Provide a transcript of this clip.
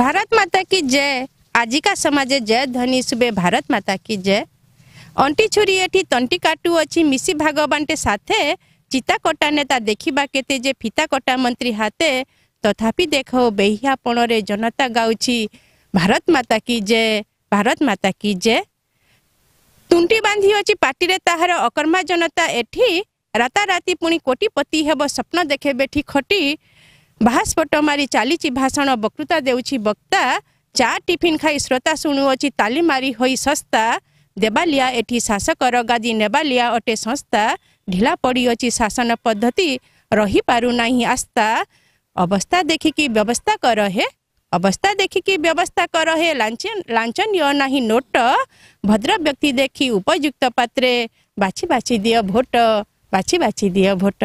भारत माता की जय आजिका समाजे जय ध्वनि सुबे भारत माता की जय অন্টি ছুরি এটি তন্টি কাটু অছি মিশি ভাগবানটে সাথে চিতা কটা নেতা দেখিবা কেতে যে ফিতা কটা মন্ত্রী হাতে তথাপি দেখ বেহিয়া পণরে জনতা গাউছি ভারত মাতা কি যে ভারত মাতা কি যে তুণ্টি বাঁধি অছি পাটিরে তাহার অকর্মা জনতা এটি রাতারাতি পুনি কোটিপতি হেব স্বপ্ন দেখেবে ঠিক খটি ବାହାସ୍ପଟ ମାରି ଚାଲିଛି ଭାଷଣ ବକ୍ତୃତା ଦେଉଛି ବକ୍ତା ଚା ଟିଫିନ୍ ଖାଇ ଶ୍ରୋତା ଶୁଣୁଅଛି ତାଲିମାରି ହୋଇ ଶସ୍ତା ଦେବାଲିଆ ଏଠି ଶାସକର ଗାଦି ନେବାଲିଆ ଅଟେ ସଂସ୍ଥା ଢିଲା ପଡ଼ିଅଛି ଶାସନ ପଦ୍ଧତି ରହିପାରୁନାହିଁ ଆସ୍ଥା ଅବସ୍ଥା ଦେଖିକି ବ୍ୟବସ୍ଥା କର ହେ ଅବସ୍ଥା ଦେଖିକି ବ୍ୟବସ୍ଥା କର ହେ ଲାଞ୍ଚନୀୟ ନାହିଁ ନୋଟ ଭଦ୍ର ବ୍ୟକ୍ତି ଦେଖି ଉପଯୁକ୍ତ ପାତ୍ରେ ବାଛି ବାଛି ଦିଅ ଭୋଟ ବାଛି ବାଛି ଦିଅ ଭୋଟ